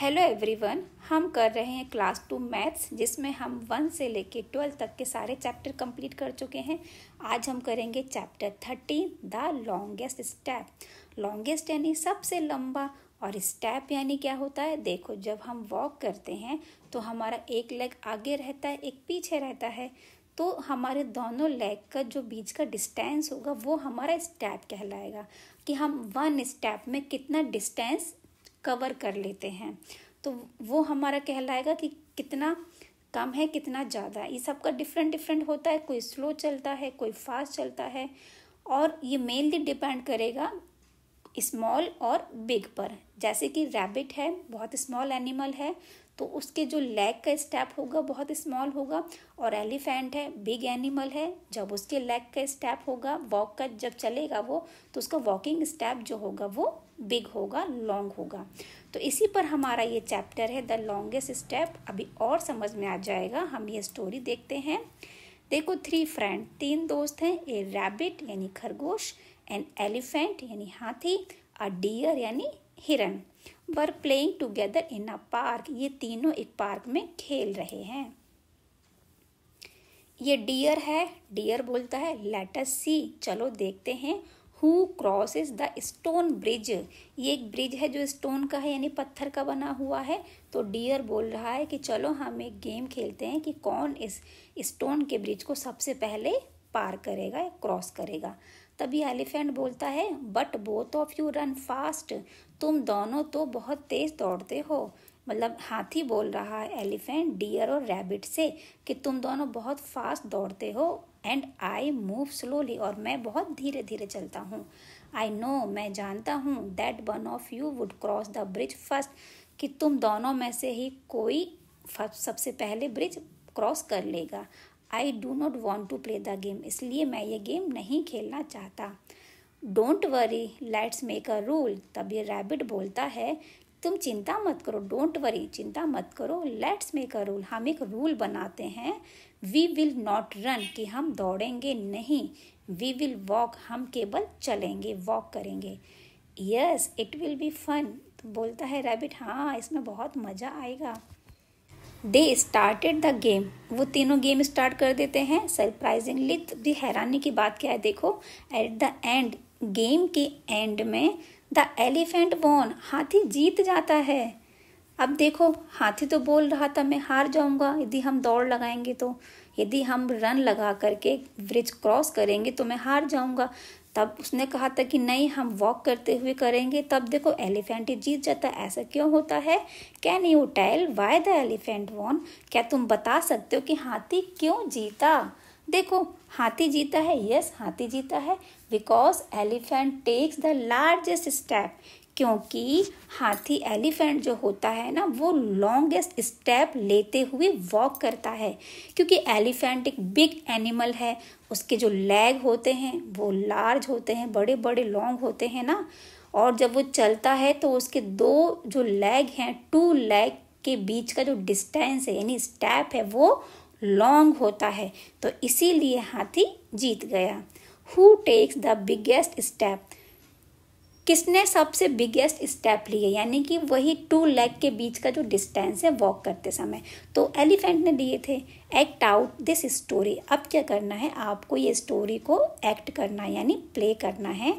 hello everyone हम कर रहे हैं क्लास टू मैथ्स जिसमें हम वन से लेके ट्वेल्थ तक के सारे चैप्टर कंप्लीट कर चुके हैं आज हम करेंगे chapter thirteen the longest step longest यानी सबसे लंबा और स्टेप यानी क्या होता है देखो जब हम वॉक करते हैं तो हमारा एक लेग आगे रहता है एक पीछे रहता है तो हमारे दोनों लेग का जो बीच का डिस्टेंस होगा वो हमारा स्टेप कहलाएगा कि हम वन स्टेप में कितना डिस्टेंस कवर कर लेते हैं तो वो हमारा कहलाएगा कि कितना कम है कितना ज़्यादा है ये सबका डिफरेंट डिफरेंट होता है कोई स्लो चलता है कोई फास्ट चलता है और ये मेनली डिपेंड करेगा स्मॉल और बिग पर जैसे कि रैबिट है बहुत स्मॉल एनिमल है तो उसके जो लेग का स्टेप होगा बहुत स्मॉल होगा और एलिफेंट है बिग एनिमल है जब उसके लेग का स्टेप होगा वॉक का जब चलेगा वो तो उसका वॉकिंग स्टेप जो होगा वो बिग होगा लॉन्ग होगा तो इसी पर हमारा ये चैप्टर है द लॉन्गेस्ट स्टेप अभी और समझ में आ जाएगा हम ये स्टोरी देखते हैं देखो थ्री फ्रेंड तीन दोस्त हैं ए रैबिट यानी खरगोश एन एलिफेंट यानी हाथी अ डियर यानी हिरन were playing together in a park ये तीनों एक पार्क में खेल रहे हैं ये डियर है डियर बोलता है लेटस सी चलो देखते हैं who crosses the stone bridge ये एक ब्रिज है जो स्टोन का है यानी पत्थर का बना हुआ है तो डियर बोल रहा है कि चलो हम एक गेम खेलते हैं कि कौन इस स्टोन के ब्रिज को सबसे पहले पार करेगा या क्रॉस करेगा तभी एलिफेंट बोलता है but both of you run fast तुम दोनों तो बहुत तेज़ दौड़ते हो मतलब हाथी बोल रहा है एलिफेंट डियर और रैबिट से कि तुम दोनों बहुत फास्ट दौड़ते हो एंड आई मूव स्लोली और मैं बहुत धीरे धीरे चलता हूँ आई नो मैं जानता हूँ that one of you would cross the bridge first कि तुम दोनों में से ही कोई सबसे पहले ब्रिज क्रॉस कर लेगा I do not want to play the game इसलिए मैं ये गेम नहीं खेलना चाहता don't worry let's make a rule तब ये रैबिट बोलता है तुम चिंता मत करो डोंट वरी चिंता मत करो लेट्स मेक अ रूल हम एक रूल बनाते हैं वी विल नॉट रन कि हम दौड़ेंगे नहीं वी विल वॉक हम केवल चलेंगे वॉक करेंगे yes it will be fun तो बोलता है रैबिट हाँ इसमें बहुत मज़ा आएगा दे स्टार्टेड द गेम वो तीनों गेम स्टार्ट कर देते हैं सरप्राइजिंगली भी हैरानी की बात क्या है देखो एट द एंड गेम के एंड में द एलिफेंट वॉन हाथी जीत जाता है अब देखो हाथी तो बोल रहा था मैं हार जाऊंगा यदि हम दौड़ लगाएंगे तो यदि हम रन लगा करके ब्रिज क्रॉस करेंगे तो मैं हार जाऊंगा तब उसने कहा था कि नहीं हम वॉक करते हुए करेंगे तब देखो एलिफेंट ही जीत जाता ऐसा क्यों होता है can you tell why the elephant won क्या तुम बता सकते हो कि हाथी क्यों जीता देखो हाथी जीता है यस हाथी जीता है because elephant takes the largest step क्योंकि हाथी एलिफेंट जो होता है ना वो लॉन्गेस्ट स्टेप लेते हुए वॉक करता है क्योंकि एलिफेंट एक बिग एनिमल है उसके जो लेग होते हैं वो लार्ज होते हैं बड़े बड़े लॉन्ग होते हैं ना और जब वो चलता है तो उसके दो जो लेग हैं टू लेग के बीच का जो डिस्टेंस है यानी स्टेप है वो लॉन्ग होता है तो इसीलिए हाथी जीत गया who takes the biggest step किसने सबसे बिगेस्ट स्टेप लिए यानी कि वही टू लेग के बीच का जो डिस्टेंस है वॉक करते समय तो एलिफेंट ने लिए थे एक्ट आउट दिस स्टोरी अब क्या करना है आपको ये स्टोरी को एक्ट करना है यानी प्ले करना है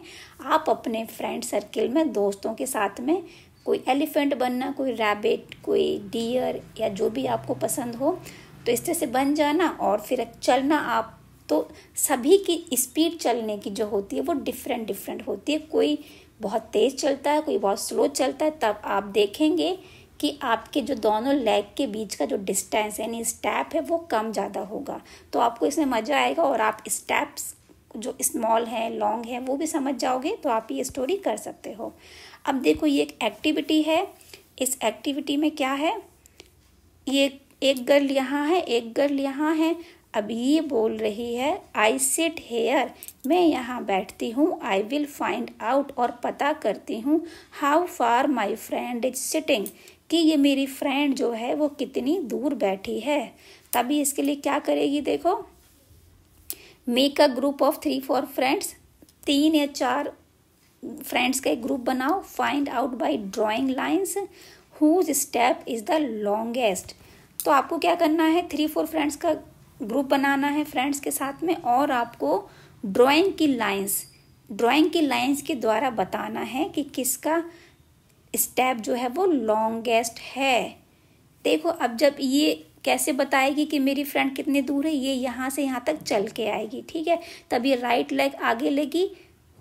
आप अपने फ्रेंड सर्किल में दोस्तों के साथ में कोई एलिफेंट बनना कोई रैबिट कोई डियर या जो भी आपको पसंद हो तो इस तरह से बन जाना और फिर चलना आप तो सभी की स्पीड चलने की जो होती है वो डिफरेंट डिफरेंट होती है कोई बहुत तेज़ चलता है कोई बहुत स्लो चलता है तब आप देखेंगे कि आपके जो दोनों लेग के बीच का जो डिस्टेंस यानी स्टेप है वो कम ज़्यादा होगा तो आपको इसमें मज़ा आएगा और आप स्टेप्स जो स्मॉल है लॉन्ग है वो भी समझ जाओगे तो आप ये स्टोरी कर सकते हो अब देखो ये एक एक्टिविटी है इस एक्टिविटी में क्या है ये एक गर्ल यहाँ है एक गर्ल यहाँ है अभी बोल रही है आई सिट हेयर मैं यहाँ बैठती हूँ आई विल फाइंड आउट और पता करती हूँ how far my friend is sitting कि ये मेरी फ्रेंड जो है वो कितनी दूर बैठी है तभी इसके लिए क्या करेगी देखो make a group of three four friends तीन या चार फ्रेंड्स का एक ग्रुप बनाओ find out by drawing lines whose step is the longest तो आपको क्या करना है थ्री फोर फ्रेंड्स का ग्रुप बनाना है फ्रेंड्स के साथ में और आपको ड्राइंग की लाइंस ड्राइंग की लाइंस के द्वारा बताना है कि किसका स्टेप जो है वो लॉन्गेस्ट है देखो अब जब ये कैसे बताएगी कि मेरी फ्रेंड कितने दूर है ये यहाँ से यहाँ तक चल के आएगी ठीक है तब ये राइट लेग आगे लेगी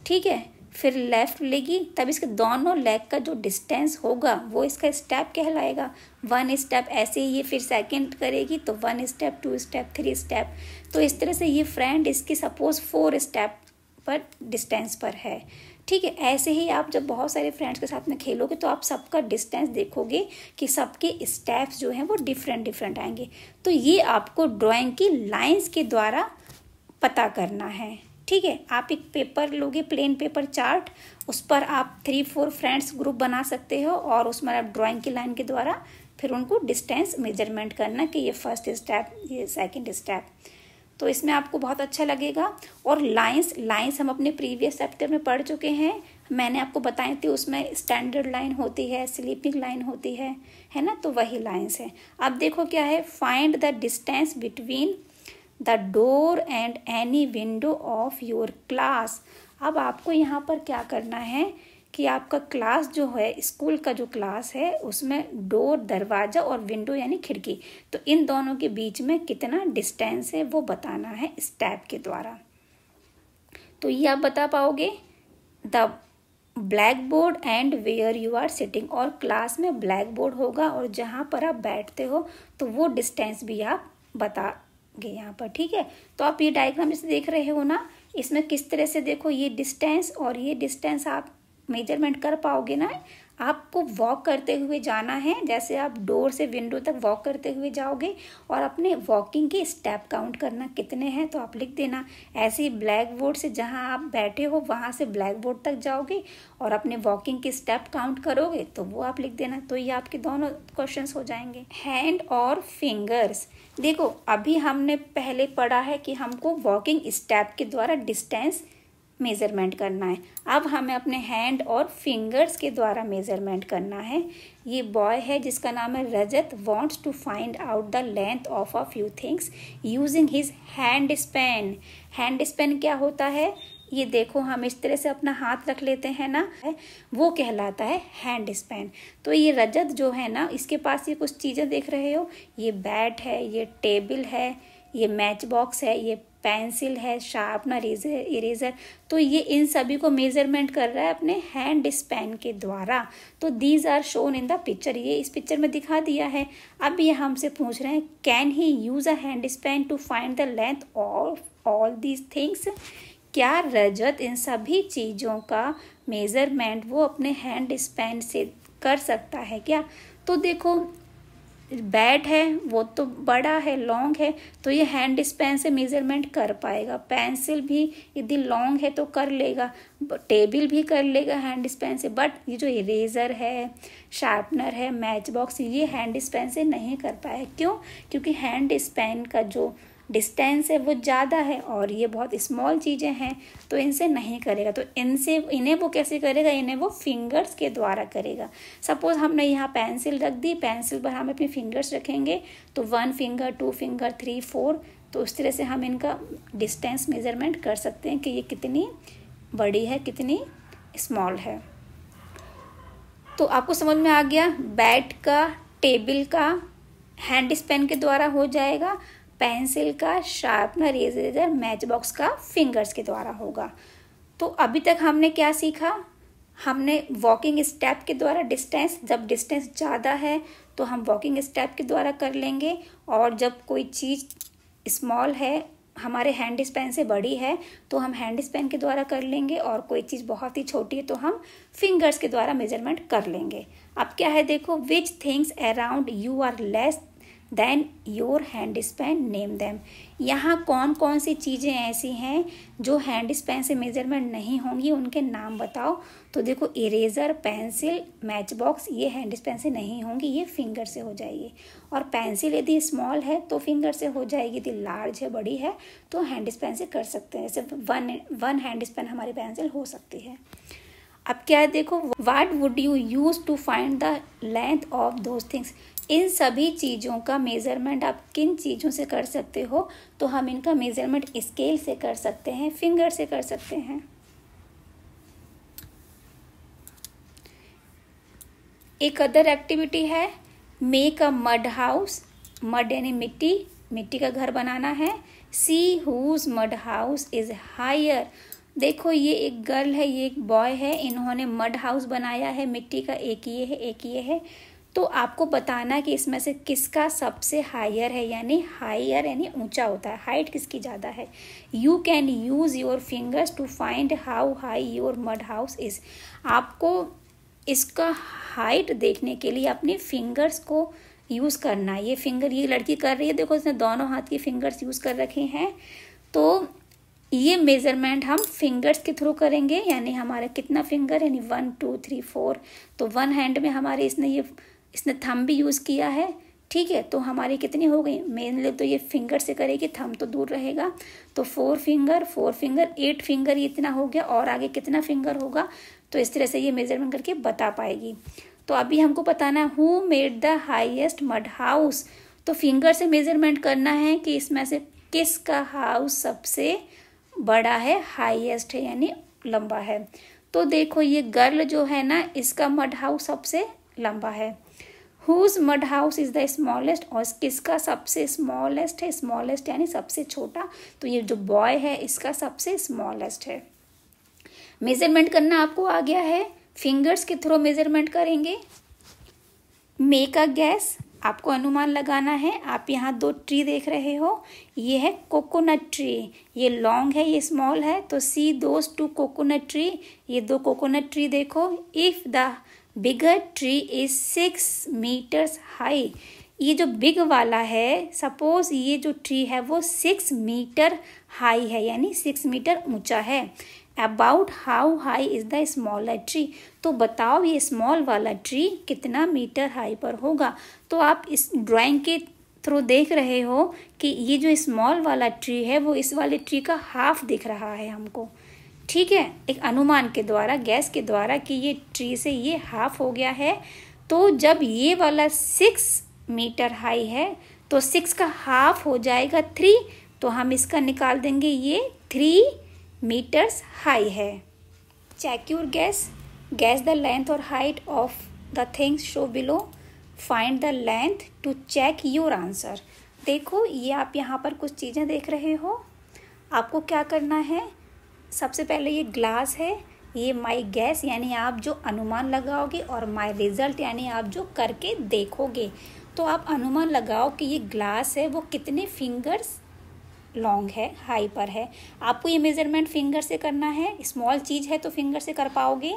ठीक है फिर लेफ़्ट लेगी तब इसके दोनों लेग का जो डिस्टेंस होगा वो इसका स्टेप कहलाएगा वन स्टेप ऐसे ही ये फिर सेकंड करेगी तो one step two step three step तो इस तरह से ये फ्रेंड इसकी सपोज फोर स्टेप पर डिस्टेंस पर है ठीक है ऐसे ही आप जब बहुत सारे फ्रेंड्स के साथ में खेलोगे तो आप सबका डिस्टेंस देखोगे कि सबके स्टेप्स जो हैं वो डिफरेंट डिफरेंट आएंगे तो ये आपको ड्राइंग की लाइंस के द्वारा पता करना है ठीक है आप एक पेपर लोगे प्लेन पेपर चार्ट उस पर आप थ्री फोर फ्रेंड्स ग्रुप बना सकते हो और उसमें आप ड्राइंग की लाइन के द्वारा फिर उनको डिस्टेंस मेजरमेंट करना कि ये फर्स्ट स्टेप ये सेकंड स्टेप तो इसमें आपको बहुत अच्छा लगेगा और लाइंस लाइंस हम अपने प्रीवियस चैप्टर में पढ़ चुके हैं मैंने आपको बताई थी उसमें स्टैंडर्ड लाइन होती है स्लीपिंग लाइन होती है है ना तो वही लाइंस है अब देखो क्या है find the distance between the door and any window of your class अब आपको यहाँ पर क्या करना है कि आपका क्लास जो है स्कूल का जो क्लास है उसमें डोर दरवाज़ा और विंडो यानी खिड़की तो इन दोनों के बीच में कितना डिस्टेंस है वो बताना है स्टैप के द्वारा तो ये आप बता पाओगे the blackboard and where you are sitting और क्लास में ब्लैक बोर्ड होगा और जहाँ पर आप बैठते हो तो वो डिस्टेंस भी आप बता गए यहाँ पर ठीक है तो आप ये डायग्राम जैसे देख रहे हो ना इसमें किस तरह से देखो ये डिस्टेंस और ये डिस्टेंस आप मेजरमेंट कर पाओगे ना आपको वॉक करते हुए जाना है जैसे आप डोर से विंडो तक वॉक करते हुए जाओगे और अपने वॉकिंग के स्टेप काउंट करना कितने हैं तो आप लिख देना ऐसे ही ब्लैक बोर्ड से जहाँ आप बैठे हो वहाँ से ब्लैक बोर्ड तक जाओगे और अपने वॉकिंग के स्टेप काउंट करोगे तो वो आप लिख देना तो ये आपके दोनों क्वेश्चन हो जाएंगे हैंड और फिंगर्स देखो अभी हमने पहले पढ़ा है कि हमको वॉकिंग स्टेप के द्वारा डिस्टेंस मेज़रमेंट करना है अब हमें अपने हैंड और फिंगर्स के द्वारा मेज़रमेंट करना है ये बॉय है जिसका नाम है Rajat wants to find out the length of a few things using his hand span hand span क्या होता है ये देखो हम इस तरह से अपना हाथ रख लेते हैं ना वो कहलाता है हैंड स्पैन तो ये रजत जो है ना इसके पास ये कुछ चीज़ें देख रहे हो ये बैट है ये टेबल है ये मैच बॉक्स है ये पेंसिल है शार्पनर इरेजर तो ये इन सभी को मेजरमेंट कर रहा है अपने हैंड स्पैन के द्वारा तो these are shown in the picture ये इस पिक्चर में दिखा दिया है अब ये हमसे पूछ रहे हैं can he use a hand span to find the length of all these things क्या रजत इन सभी चीज़ों का मेज़रमेंट वो अपने हैंड स्पैन से कर सकता है क्या तो देखो बैट है वो तो बड़ा है लॉन्ग है तो ये हैंड इस पेन से मेजरमेंट कर पाएगा पेंसिल भी यदि लॉन्ग है तो कर लेगा टेबल भी कर लेगा हैंड इस पेन से बट ये जो इरेजर है शार्पनर है मैच बॉक्स ये हैंड इस पेन से नहीं कर पाया क्यों क्योंकि हैंड इस पेन का जो डिस्टेंस है वो ज़्यादा है और ये बहुत स्मॉल चीज़ें हैं तो इनसे नहीं करेगा तो इनसे इन्हें वो कैसे करेगा इन्हें वो फिंगर्स के द्वारा करेगा सपोज़ हमने यहाँ पेंसिल रख दी पेंसिल पर हम अपनी फिंगर्स रखेंगे तो one finger two finger three four तो उस तरह से हम इनका डिस्टेंस मेज़रमेंट कर सकते हैं कि ये कितनी बड़ी है कितनी स्मॉल है तो आपको समझ में आ गया बैट का टेबल का हैंड स्पेन के द्वारा हो जाएगा पेंसिल का शार्पनर इरेजर मैच बॉक्स का फिंगर्स के द्वारा होगा तो अभी तक हमने क्या सीखा हमने वॉकिंग स्टेप के द्वारा डिस्टेंस जब डिस्टेंस ज़्यादा है तो हम वॉकिंग स्टेप के द्वारा कर लेंगे और जब कोई चीज़ स्मॉल है हमारे हैंड स्पैन से बड़ी है तो हम हैंड स्पैन के द्वारा कर लेंगे और कोई चीज़ बहुत ही छोटी है तो हम फिंगर्स के द्वारा मेजरमेंट कर लेंगे अब क्या है देखो which things around you are less than your hand span name them यहाँ कौन कौन सी चीज़ें ऐसी हैं जो हैंड स्पैन से मेजरमेंट नहीं होंगी उनके नाम बताओ तो देखो इरेजर पेंसिल मैच बॉक्स ये हैंड स्पैन से नहीं होंगी ये फिंगर से हो जाएगी और पेंसिल यदि स्मॉल है तो फिंगर से हो जाएगी यदि लार्ज है बड़ी है तो हैंड स्पैन से कर सकते हैं जैसे वन वन हैंड स्पैन हमारी पेंसिल हो सकती है अब क्या है देखो what would you use to find the length of those things इन सभी चीज़ों का मेज़रमेंट आप किन चीज़ों से कर सकते हो तो हम इनका मेज़रमेंट स्केल से कर सकते हैं फिंगर से कर सकते हैं एक अदर एक्टिविटी है make a mud house mud यानी मिट्टी मिट्टी का घर बनाना है see whose mud house is higher देखो ये एक गर्ल है ये एक बॉय है इन्होंने मड हाउस बनाया है मिट्टी का एक ये है एक ये है तो आपको बताना कि इसमें से किसका सबसे हायर है यानी हायर यानी ऊंचा होता है हाइट किसकी ज़्यादा है you can use your fingers to find how high your mud house is आपको इसका हाइट देखने के लिए अपने फिंगर्स को यूज़ करना है ये फिंगर ये लड़की कर रही है देखो इसने दोनों हाथ की फिंगर्स यूज़ कर रखे हैं तो ये मेज़रमेंट हम फिंगर्स के थ्रू करेंगे यानी हमारा कितना फिंगर यानी वन टू थ्री फोर तो वन हैंड में हमारे इसने ये इसने थम भी यूज़ किया है ठीक है तो हमारी कितनी हो गई मेनली तो ये फिंगर से करेगी थम तो दूर रहेगा तो four finger four finger eight finger ये इतना हो गया और आगे कितना फिंगर होगा तो इस तरह से ये मेजरमेंट करके बता पाएगी तो अभी हमको बताना who made the highest mud house तो फिंगर से मेजरमेंट करना है कि इसमें से किसका हाउस सबसे बड़ा है हाइएस्ट है यानी लंबा है तो देखो ये गर्ल जो है ना इसका मड हाउस सबसे लंबा है whose mud house is the smallest और किसका सबसे स्मॉलेस्ट है स्मॉलेस्ट यानी सबसे छोटा तो ये जो बॉय है इसका सबसे स्मॉलेस्ट है मेजरमेंट करना आपको आ गया है फिंगर्स के थ्रू मेजरमेंट करेंगे मेक अ गैस आपको अनुमान लगाना है आप यहाँ दो ट्री देख रहे हो ये है कोकोनट ट्री ये लॉन्ग है ये स्मॉल है तो सी दोस्त टू कोकोनट ट्री ये दो कोकोनट ट्री देखो if the bigger tree is six metres high ये जो बिग वाला है सपोज ये जो ट्री है वो सिक्स मीटर हाई है यानी सिक्स मीटर ऊंचा है about how high is the smaller tree तो बताओ ये स्मॉल वाला ट्री कितना मीटर हाई पर होगा तो आप इस ड्राइंग के थ्रू देख रहे हो कि ये जो स्मॉल वाला ट्री है वो इस वाले ट्री का हाफ दिख रहा है हमको ठीक है एक अनुमान के द्वारा गैस के द्वारा कि ये ट्री से ये हाफ हो गया है तो जब ये वाला सिक्स मीटर हाई है तो सिक्स का हाफ हो जाएगा थ्री तो हम इसका निकाल देंगे ये थ्री मीटर्स हाई है check guess guess the length और height of the things show below find the length to check your answer देखो ये आप यहाँ पर कुछ चीज़ें देख रहे हो आपको क्या करना है सबसे पहले ये ग्लास है ये माई गैस यानी आप जो अनुमान लगाओगे और माई रिजल्ट यानी आप जो करके देखोगे तो आप अनुमान लगाओ कि ये ग्लास है वो कितने फिंगर्स लॉन्ग है हाई पर है आपको ये मेजरमेंट फिंगर से करना है स्मॉल चीज़ है तो फिंगर से कर पाओगे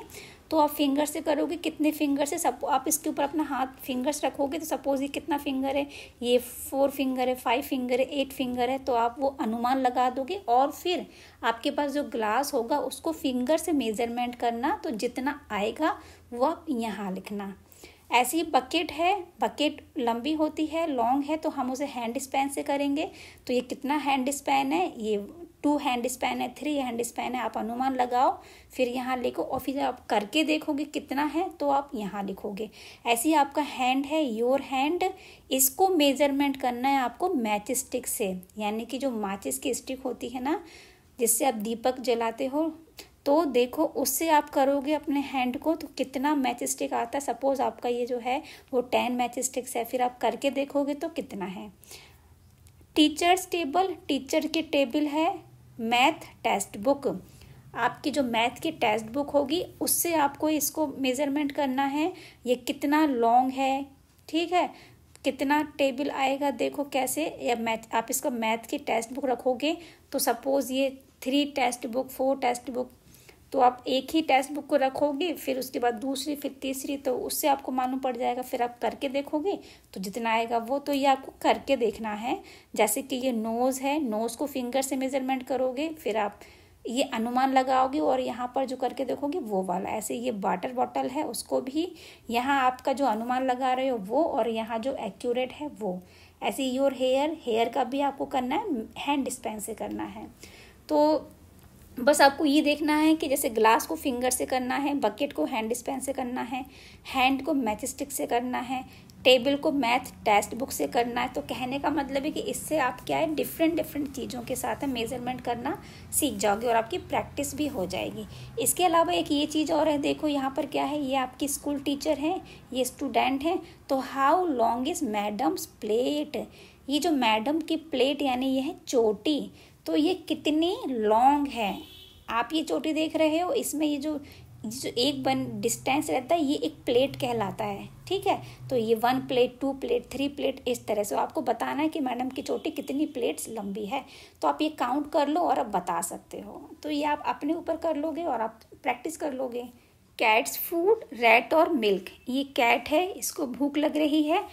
तो आप फिंगर से करोगे कितने फिंगर से सपो आप इसके ऊपर अपना हाथ फिंगर्स रखोगे तो सपोज ये कितना फिंगर है ये फोर फिंगर है फाइव फिंगर है एट फिंगर है तो आप वो अनुमान लगा दोगे और फिर आपके पास जो ग्लास होगा उसको फिंगर से मेजरमेंट करना तो जितना आएगा वो आप यहाँ लिखना ऐसी बकेट है बकेट लंबी होती है लॉन्ग है तो हम उसे हैंड स्पैन से करेंगे तो ये कितना हैंड स्पैन है ये टू हैंड स्पैन है थ्री हैंड स्पैन है आप अनुमान लगाओ फिर यहाँ लिखो और फिर आप करके देखोगे कितना है तो आप यहाँ लिखोगे ऐसे ही आपका हैंड है योर हैंड इसको मेजरमेंट करना है आपको मैच स्टिक से यानी कि जो माचिस की स्टिक होती है ना जिससे आप दीपक जलाते हो तो देखो उससे आप करोगे अपने हैंड को तो कितना मैच स्टिक आता है सपोज़ आपका ये जो है वो टेन मैच स्टिक्स है फिर आप करके देखोगे तो कितना है टीचर्स टेबल टीचर की टेबल है मैथ टेस्ट बुक आपकी जो मैथ की टेस्ट बुक होगी उससे आपको इसको मेज़रमेंट करना है ये कितना लॉन्ग है ठीक है कितना टेबल आएगा देखो कैसे या मैथ आप इसको मैथ की टेस्ट बुक रखोगे तो सपोज़ ये three test book four test book तो आप एक ही टेक्स्ट बुक को रखोगे फिर उसके बाद दूसरी फिर तीसरी तो उससे आपको मालूम पड़ जाएगा फिर आप करके देखोगे तो जितना आएगा वो तो ये आपको करके देखना है जैसे कि ये नोज़ है नोज़ को फिंगर से मेजरमेंट करोगे फिर आप ये अनुमान लगाओगे और यहाँ पर जो करके देखोगे वो वाला ऐसे ये वाटर बॉटल है उसको भी यहाँ आपका जो अनुमान लगा रहे हो वो और यहाँ जो एक्यूरेट है वो ऐसे योर हेयर हेयर का भी आपको करना है हैंड डिस्पेंस से करना है तो बस आपको ये देखना है कि जैसे ग्लास को फिंगर से करना है बकेट को हैंड स्पेन से करना है हैंड को मैच स्टिक से करना है टेबल को मैथ टेस्ट बुक से करना है तो कहने का मतलब है कि इससे आप क्या है डिफरेंट डिफरेंट चीज़ों के साथ मेजरमेंट करना सीख जाओगे और आपकी प्रैक्टिस भी हो जाएगी इसके अलावा एक ये चीज़ और है देखो यहाँ पर क्या है ये आपकी स्कूल टीचर हैं ये स्टूडेंट हैं तो how long is madam's plate ये जो मैडम की प्लेट यानी ये है चोटी तो ये कितनी लॉन्ग है आप ये चोटी देख रहे हो इसमें ये जो जो एक बन डिस्टेंस रहता है ये एक प्लेट कहलाता है ठीक है तो ये one plate two plate three plate इस तरह से आपको बताना है कि मैडम की चोटी कितनी प्लेट्स लंबी है तो आप ये काउंट कर लो और आप बता सकते हो तो ये आप अपने ऊपर कर लोगे और आप प्रैक्टिस कर लोगे कैट्स फूड रैट और मिल्क ये कैट है इसको भूख लग रही है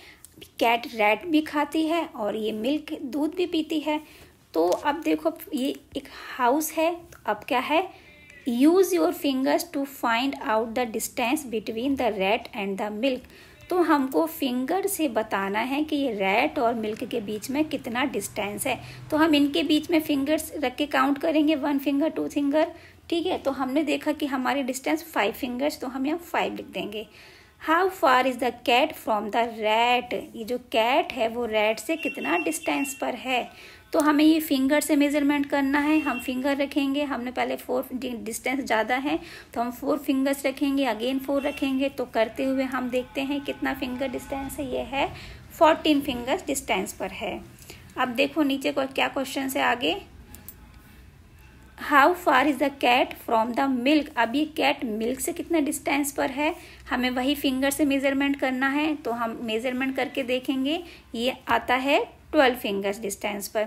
कैट रैट भी खाती है और ये मिल्क दूध भी पीती है तो अब देखो ये एक हाउस है तो अब क्या है use your fingers to find out the distance between the rat and the milk तो हमको फिंगर से बताना है कि ये रेट और मिल्क के बीच में कितना डिस्टेंस है तो हम इनके बीच में फिंगर्स रख के काउंट करेंगे वन फिंगर टू फिंगर ठीक है तो हमने देखा कि हमारे डिस्टेंस फाइव फिंगर्स तो हम यहाँ फाइव लिख देंगे how far is the cat from the rat ये जो कैट है वो रैट से कितना डिस्टेंस पर है तो हमें ये फिंगर से मेजरमेंट करना है हम फिंगर रखेंगे हमने पहले फोर डिस्टेंस ज़्यादा है तो हम फोर फिंगर्स रखेंगे अगेन फोर रखेंगे तो करते हुए हम देखते हैं कितना फिंगर डिस्टेंस है ये है फोर्टीन फिंगर्स डिस्टेंस पर है अब देखो नीचे को क्या क्वेश्चन है आगे how far is the cat from the milk अब ये कैट मिल्क से कितना डिस्टेंस पर है हमें वही फिंगर से मेजरमेंट करना है तो हम मेजरमेंट करके देखेंगे ये आता है ट्वेल्व फिंगर्स डिस्टेंस पर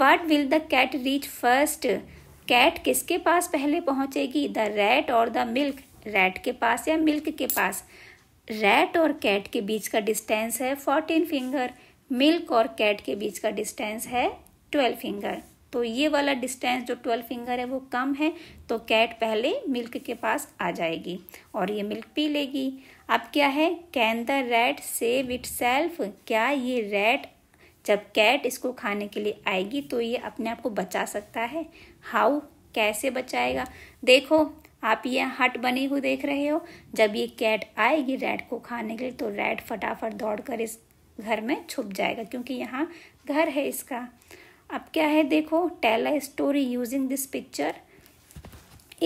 what will the cat reach first cat किसके पास पहले पहुंचेगी द रैट और द मिल्क रैट के पास या मिल्क के पास रैट और कैट के बीच का डिस्टेंस है फोर्टीन फिंगर मिल्क और कैट के बीच का डिस्टेंस है ट्वेल्व फिंगर तो ये वाला डिस्टेंस जो ट्वेल्व फिंगर है वो कम है तो कैट पहले मिल्क के पास आ जाएगी और ये मिल्क पी लेगी अब क्या है can the rat save itself क्या ये रैट जब कैट इसको खाने के लिए आएगी तो ये अपने आप को बचा सकता है हाउ कैसे बचाएगा देखो आप ये हट बनी हुई देख रहे हो जब ये कैट आएगी रेड को खाने के लिए तो रेड फटाफट दौड़कर इस घर में छुप जाएगा क्योंकि यहाँ घर है इसका अब क्या है देखो tell a story using this picture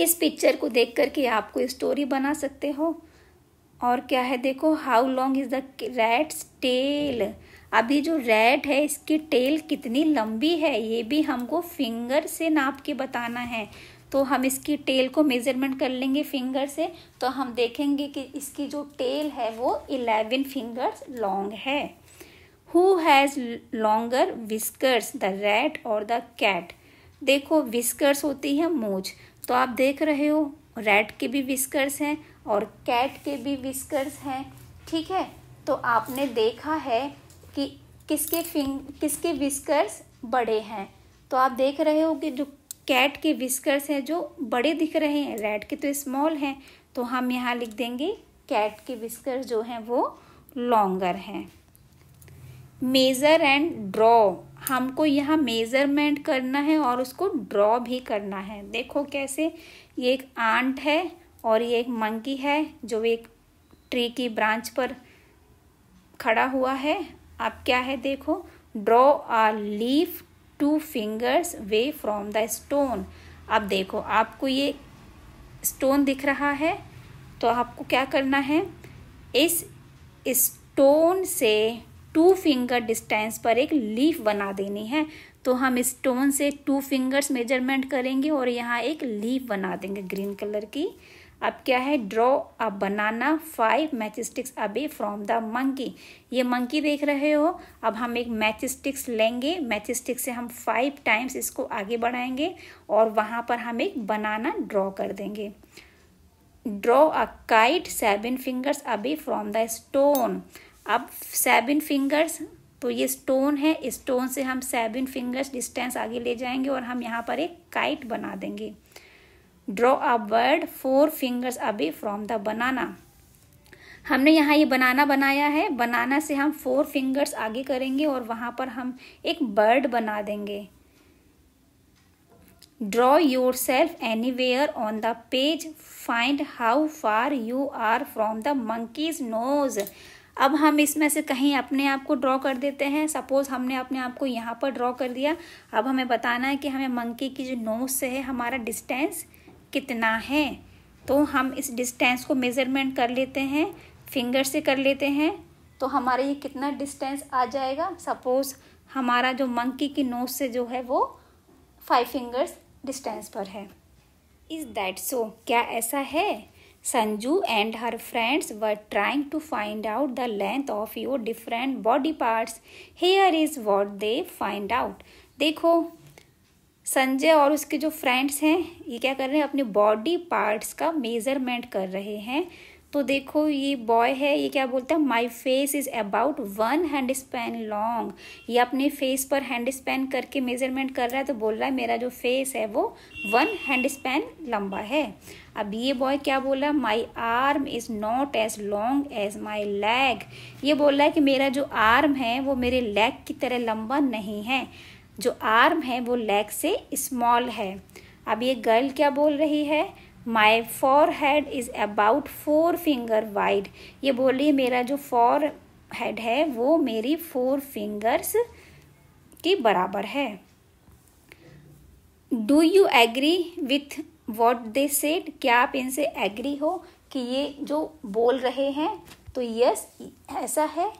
इस पिक्चर को देख करके आपको स्टोरी बना सकते हो और क्या है देखो how long is the rat's tail अभी जो रेड है इसकी टेल कितनी लंबी है ये भी हमको फिंगर से नाप के बताना है तो हम इसकी टेल को मेज़रमेंट कर लेंगे फिंगर से तो हम देखेंगे कि इसकी जो टेल है वो इलेवन फिंगर्स लॉन्ग है who has longer whiskers the rat और द कैट देखो विस्कर्स होती है मूछ तो आप देख रहे हो रेड के भी विस्कर्स हैं और कैट के भी विस्कर्स हैं ठीक है तो आपने देखा है कि किसके फिंग किसके विस्कर्स बड़े हैं तो आप देख रहे हो कि जो कैट के विस्कर्स हैं जो बड़े दिख रहे हैं रेड के तो स्मॉल हैं तो हम यहाँ लिख देंगे कैट के विस्कर्स जो हैं वो लॉन्गर हैं मेज़र एंड ड्रॉ हमको यहाँ मेज़रमेंट करना है और उसको ड्रॉ भी करना है देखो कैसे ये एक आंट है और ये एक मंकी है जो एक ट्री की ब्रांच पर खड़ा हुआ है अब क्या है देखो draw a leaf two fingers way from the stone अब देखो आपको ये स्टोन दिख रहा है तो आपको क्या करना है इस स्टोन से टू फिंगर डिस्टेंस पर एक लीफ बना देनी है तो हम स्टोन से टू फिंगर्स मेजरमेंट करेंगे और यहाँ एक लीफ बना देंगे ग्रीन कलर की अब क्या है draw a banana five match sticks away from the monkey ये मंकी देख रहे हो अब हम एक मैच स्टिक्स लेंगे मैच स्टिक्स से हम फाइव टाइम्स इसको आगे बढ़ाएंगे और वहाँ पर हम एक बनाना ड्रॉ कर देंगे draw a kite seven fingers away from the stone अब सेवन फिंगर्स तो ये स्टोन है स्टोन से हम सेवन फिंगर्स डिस्टेंस आगे ले जाएंगे और हम यहाँ पर एक काइट बना देंगे draw a bird four fingers away from the banana हमने यहाँ ये बनाना बनाया है बनाना से हम फोर फिंगर्स आगे करेंगे और वहाँ पर हम एक बर्ड बना देंगे draw yourself anywhere on the page find how far you are from the monkey's nose अब हम इसमें से कहीं अपने आप को ड्रॉ कर देते हैं सपोज़ हमने अपने आप को यहाँ पर ड्रॉ कर दिया अब हमें बताना है कि हमें मंकी की जो नोज से है हमारा डिस्टेंस कितना है तो हम इस डिस्टेंस को मेज़रमेंट कर लेते हैं फिंगर से कर लेते हैं तो हमारा ये कितना डिस्टेंस आ जाएगा सपोज़ हमारा जो मंकी की नोज से जो है वो फाइव फिंगर्स डिस्टेंस पर है इज़ दैट सो क्या ऐसा है Sanju and her friends were trying to find out the length of your different body parts here is what they find out देखो संजय और उसके जो फ्रेंड्स हैं ये क्या कर रहे हैं अपने बॉडी पार्ट्स का मेजरमेंट कर रहे हैं तो देखो ये बॉय है ये क्या बोलता है my face is about one hand span long ये अपने फेस पर हैंड स्पैन करके मेजरमेंट कर रहा है तो बोल रहा है मेरा जो फेस है वो वन हैंड स्पैन लंबा है अब ये बॉय क्या बोल रहा है my arm is not as long as my leg ये बोल रहा है कि मेरा जो आर्म है वो मेरे लेग की तरह लंबा नहीं है जो आर्म है वो लेग से स्मॉल है अब ये गर्ल क्या बोल रही है my forehead is about four finger wide ये बोल रही है मेरा जो फोर हेड है वो मेरी फोर फिंगर्स के बराबर है do you agree with what they said क्या आप इनसे एग्री हो कि ये जो बोल रहे हैं तो यस ऐसा है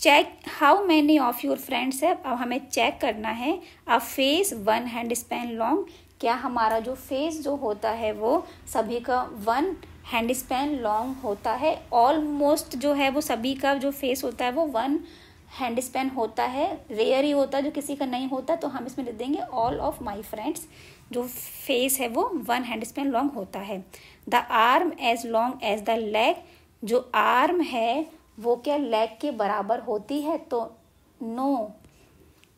check how many of your friends है अब हमें चेक करना है a face one hand span long क्या हमारा जो फेस जो होता है वो सभी का वन हैंड स्पैन लॉन्ग होता है ऑलमोस्ट जो है वो सभी का जो फेस होता है वो वन हैंड स्पैन होता है रेयर ही होता है जो किसी का नहीं होता तो हम इसमें लिख देंगे ऑल ऑफ माई फ्रेंड्स जो फेस है वो वन हैंड स्पैन लॉन्ग होता है the arm as long as the leg जो आर्म है वो क्या लैग के बराबर होती है तो नो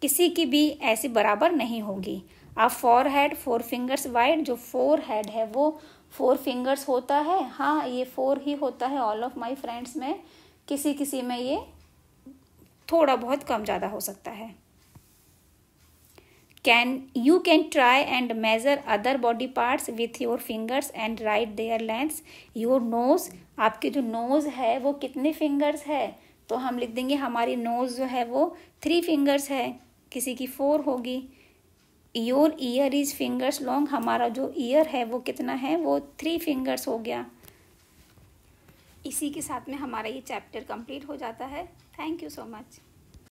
किसी की भी ऐसी बराबर नहीं होगी अब forehead four fingers wide जो फोर हेड है वो फोर फिंगर्स होता है हाँ ये फोर ही होता है ऑल ऑफ माय फ्रेंड्स में किसी किसी में ये थोड़ा बहुत कम ज़्यादा हो सकता है can you can try and measure other body parts with your fingers and write their length your nose आपके जो नोज़ है वो कितने फिंगर्स है तो हम लिख देंगे हमारी नोज़ जो है वो थ्री फिंगर्स है किसी की फोर होगी your ear is fingers long हमारा जो ईयर है वो कितना है वो थ्री फिंगर्स हो गया इसी के साथ में हमारा ये चैप्टर कंप्लीट हो जाता है थैंक यू सो मच